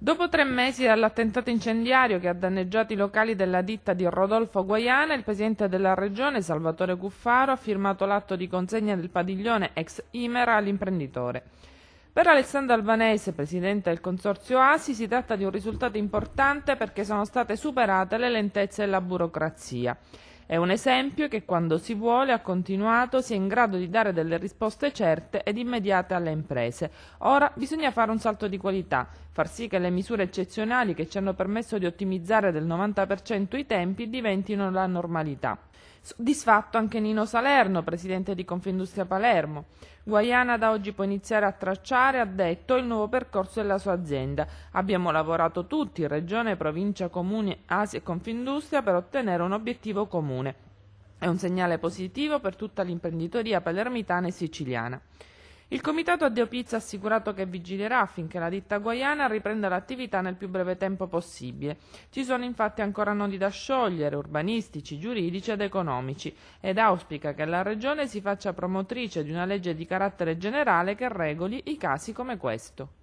Dopo tre mesi dall'attentato incendiario che ha danneggiato i locali della ditta di Rodolfo Guaiana, il presidente della regione, Salvatore Cuffaro, ha firmato l'atto di consegna del padiglione ex Imera all'imprenditore. Per Alessandro Albanese, presidente del consorzio ASI, si tratta di un risultato importante perché sono state superate le lentezze della burocrazia. È un esempio che quando si vuole, ha continuato, si è in grado di dare delle risposte certe ed immediate alle imprese. Ora bisogna fare un salto di qualità, far sì che le misure eccezionali che ci hanno permesso di ottimizzare del 90% i tempi diventino la normalità. Soddisfatto anche Nino Salerno, presidente di Confindustria Palermo. Guaiana da oggi può iniziare a tracciare, ha detto, il nuovo percorso della sua azienda. Abbiamo lavorato tutti, Regione, Provincia, comuni, Asia e Confindustria, per ottenere un obiettivo comune comune. È un segnale positivo per tutta l'imprenditoria palermitana e siciliana. Il comitato Addeo Pizza ha assicurato che vigilerà affinché la ditta guaiana riprenda l'attività nel più breve tempo possibile. Ci sono infatti ancora nodi da sciogliere, urbanistici, giuridici ed economici, ed auspica che la Regione si faccia promotrice di una legge di carattere generale che regoli i casi come questo.